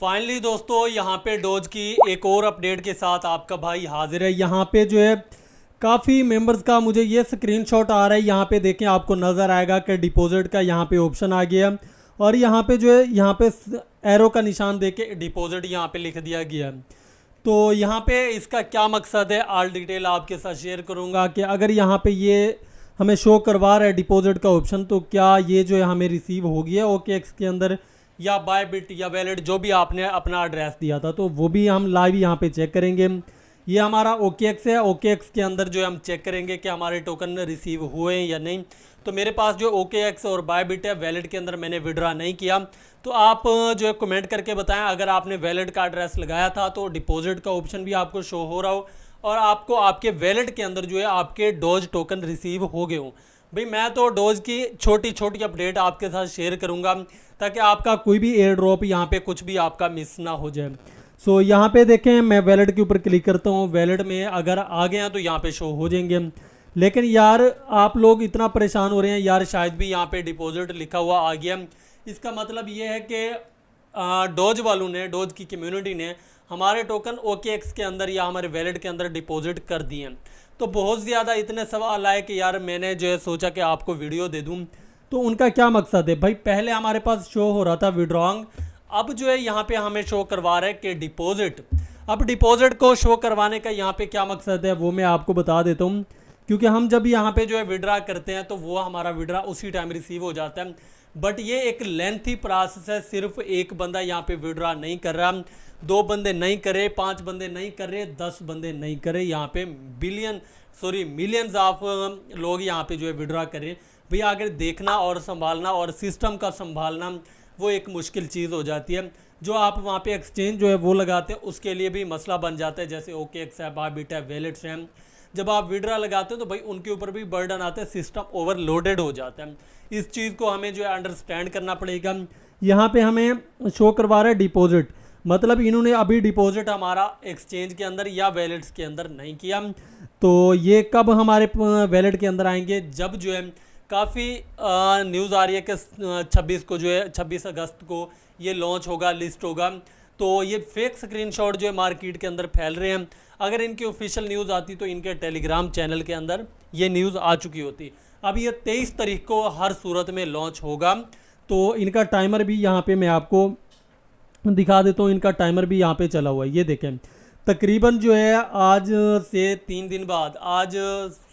finally दोस्तों यहाँ पे डोज की एक और अपडेट के साथ आपका भाई हाजिर है यहाँ पे जो है काफ़ी मेंबर्स का मुझे ये स्क्रीनशॉट आ रहा है यहाँ पे देखें आपको नज़र आएगा कि डिपॉजिट का यहाँ पे ऑप्शन आ गया और यहाँ पे जो है यहाँ पे एरो का निशान दे के डिपॉजिट यहाँ पे लिख दिया गया तो यहाँ पे इसका क्या मकसद है आल डिटेल आपके साथ शेयर करूँगा कि अगर यहाँ पर ये हमें शो करवा रहा है डिपॉजिट का ऑप्शन तो क्या ये जो है हमें रिसीव हो गया ओके एक्स के अंदर या बाय बिट या वैलेट जो भी आपने अपना एड्रेस दिया था तो वो भी हम लाइव यहाँ पे चेक करेंगे ये हमारा ओ के एक्स है ओ के एक्स के अंदर जो है हम चेक करेंगे कि हमारे टोकन रिसीव हुए हैं या नहीं तो मेरे पास जो ओ के एक्स और बिट है वैलेट के अंदर मैंने विड्रा नहीं किया तो आप जो है कमेंट करके बताएं अगर आपने वैलेट का एड्रेस लगाया था तो डिपॉजिट का ऑप्शन भी आपको शो हो रहा हो और आपको आपके वैलेट के अंदर जो है आपके डोज टोकन रिसीव हो गए हों भाई मैं तो डोज की छोटी छोटी अपडेट आपके साथ शेयर करूंगा ताकि आपका कोई भी एयर ड्रॉप यहाँ पे कुछ भी आपका मिस ना हो जाए सो so, यहाँ पे देखें मैं वैलेट के ऊपर क्लिक करता हूँ वैलेट में अगर आ गया तो यहाँ पे शो हो जाएंगे लेकिन यार आप लोग इतना परेशान हो रहे हैं यार शायद भी यहाँ पे डिपॉजिट लिखा हुआ आ गया इसका मतलब ये है कि डोज वालों ने डोज की कम्युनिटी ने हमारे टोकन ओके के अंदर या हमारे वैलेट के अंदर डिपॉजिट कर दिए तो बहुत ज़्यादा इतने सवाल आए कि यार मैंने जो है सोचा कि आपको वीडियो दे दूँ तो उनका क्या मकसद है भाई पहले हमारे पास शो हो रहा था विड्रॉन्ग अब जो है यहाँ पे हमें शो करवा रहा है कि डिपॉजिट अब डिपॉजिट को शो करवाने का यहाँ पे क्या मकसद है वो मैं आपको बता देता हूँ क्योंकि हम जब यहाँ पे जो है विड्रा करते हैं तो वो हमारा विड्रा उसी टाइम रिसीव हो जाता है बट ये एक लेंथी प्रोसेस है सिर्फ एक बंदा यहाँ पे विड्रा नहीं कर रहा दो बंदे नहीं करे पांच बंदे नहीं कर रहे दस बंदे नहीं करे यहाँ पे बिलियन सॉरी मिलियंस ऑफ लोग यहाँ पे जो है विड्रा करें भैया अगर देखना और संभालना और सिस्टम का संभालना वो एक मुश्किल चीज़ हो जाती है जो आप वहाँ पे एक्सचेंज जो है वो लगाते हैं उसके लिए भी मसला बन जाता है जैसे ओके एक्स है बाबिट है वेलेट्स हैं जब आप विड्रा लगाते हो तो भाई उनके ऊपर भी बर्डन आते हैं सिस्टम ओवरलोडेड हो जाता है इस चीज़ को हमें जो है अंडरस्टैंड करना पड़ेगा यहाँ पे हमें शो करवा रहा है डिपॉजिट मतलब इन्होंने अभी डिपॉजिट हमारा एक्सचेंज के अंदर या वैलेट्स के अंदर नहीं किया तो ये कब हमारे वैलेट के अंदर आएंगे जब जो है काफ़ी न्यूज़ आ रही है कि 26 को जो है 26 अगस्त को ये लॉन्च होगा लिस्ट होगा तो ये फेक स्क्रीनशॉट जो है मार्केट के अंदर फैल रहे हैं अगर इनकी ऑफिशियल न्यूज़ आती तो इनके टेलीग्राम चैनल के अंदर ये न्यूज़ आ चुकी होती अब ये तेईस तारीख को हर सूरत में लॉन्च होगा तो इनका टाइमर भी यहाँ पे मैं आपको दिखा देता हूँ इनका टाइमर भी यहाँ पे चला हुआ है ये देखें तकरीबन जो है आज से तीन दिन बाद आज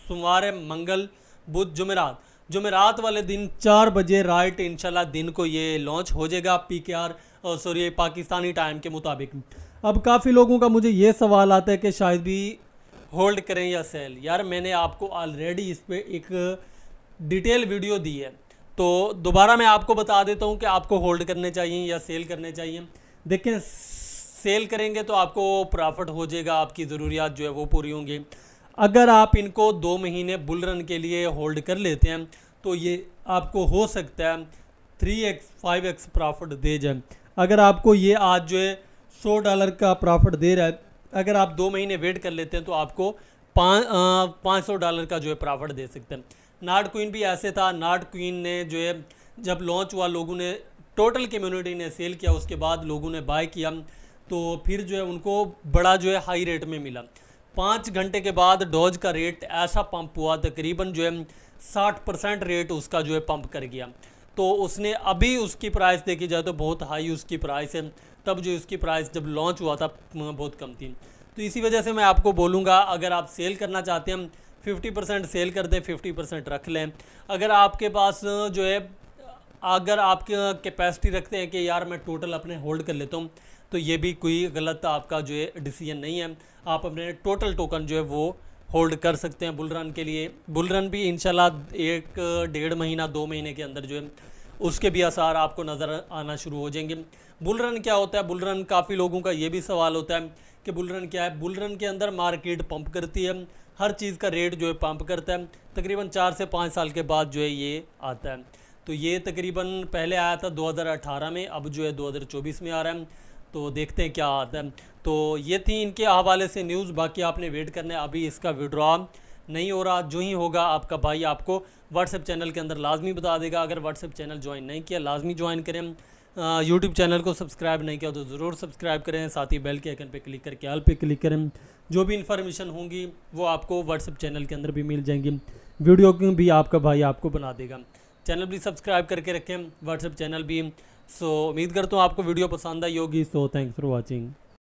सोमवार है मंगल बुध जुमेरात जो मैं रात वाले दिन चार बजे राइट इनशाला दिन को ये लॉन्च हो जाएगा पी के आर सॉरी पाकिस्तानी टाइम के मुताबिक अब काफ़ी लोगों का मुझे ये सवाल आता है कि शायद भी होल्ड करें या सेल यार मैंने आपको ऑलरेडी इस पर एक डिटेल वीडियो दी है तो दोबारा मैं आपको बता देता हूँ कि आपको होल्ड करने चाहिए या सेल करने चाहिए देखें सेल करेंगे तो आपको प्रॉफिट हो जाएगा आपकी ज़रूरियात जो है वो पूरी होंगी अगर आप इनको दो महीने बुल रन के लिए होल्ड कर लेते हैं तो ये आपको हो सकता है three x five x profit दे जाए अगर आपको ये आज जो है सौ डॉलर का प्रॉफिट दे रहा है अगर आप दो महीने वेट कर लेते हैं तो आपको पाँच पाँच सौ डॉलर का जो है प्रॉफिट दे सकते हैं नाट क्वीन भी ऐसे था नाट क्वीन ने जो है जब लॉन्च हुआ लोगों ने टोटल कम्युनिटी ने सेल किया उसके बाद लोगों ने बाय किया तो फिर जो है उनको बड़ा जो है हाई रेट में मिला पाँच घंटे के बाद डॉज का रेट ऐसा पंप हुआ तकरीबन जो है साठ परसेंट रेट उसका जो है पंप कर गया तो उसने अभी उसकी प्राइस देखी जाए तो बहुत हाई उसकी प्राइस है तब जो उसकी प्राइस जब लॉन्च हुआ था बहुत कम थी तो इसी वजह से मैं आपको बोलूँगा अगर आप सेल करना चाहते हैं फिफ्टी परसेंट सेल कर दें फिफ्टी परसेंट रख लें अगर आपके पास जो है अगर आप कैपेसिटी रखते हैं कि यार मैं टोटल अपने होल्ड कर लेता हूँ तो ये भी कोई गलत आपका जो है डिसीजन नहीं है आप अपने टोटल टोकन जो है वो होल्ड कर सकते हैं बुल रन के लिए बुल रन भी इनशाला एक डेढ़ महीना दो महीने के अंदर जो है उसके भी आसार आपको नज़र आना शुरू हो जाएंगे बुल रन क्या होता है बुल रन काफ़ी लोगों का ये भी सवाल होता है कि बुल रन क्या है बुल रन के अंदर मार्केट पंप करती है हर चीज़ का रेट जो है पंप करता है तकरीबन चार से पाँच साल के बाद जो है ये आता है तो ये तकरीबन पहले आया था 2018 में अब जो है 2024 में आ रहा है तो देखते हैं क्या आता है तो ये थी इनके हवाले से न्यूज़ बाकी आपने वेट करना है अभी इसका विड्रॉ नहीं हो रहा जो ही होगा आपका भाई आपको व्हाट्सएप चैनल के अंदर लाजमी बता देगा अगर व्हाट्सएप चैनल ज्वाइन नहीं किया लाजमी ज्वाइन करें यूट्यूब चैनल को सब्सक्राइब नहीं किया तो ज़रूर सब्सक्राइब करें साथ ही बेल के आइकन पर क्लिक करके आल पे क्लिक करें जो भी इन्फॉर्मेशन होंगी वो आपको व्हाट्सएप चैनल के अंदर भी मिल जाएंगी वीडियो भी आपका भाई आपको बना देगा चैनल भी सब्सक्राइब करके रखें व्हाट्सएप चैनल भी सो उम्मीद करता हूँ आपको वीडियो पसंद आई होगी सो थैंक्स फॉर वॉचिंग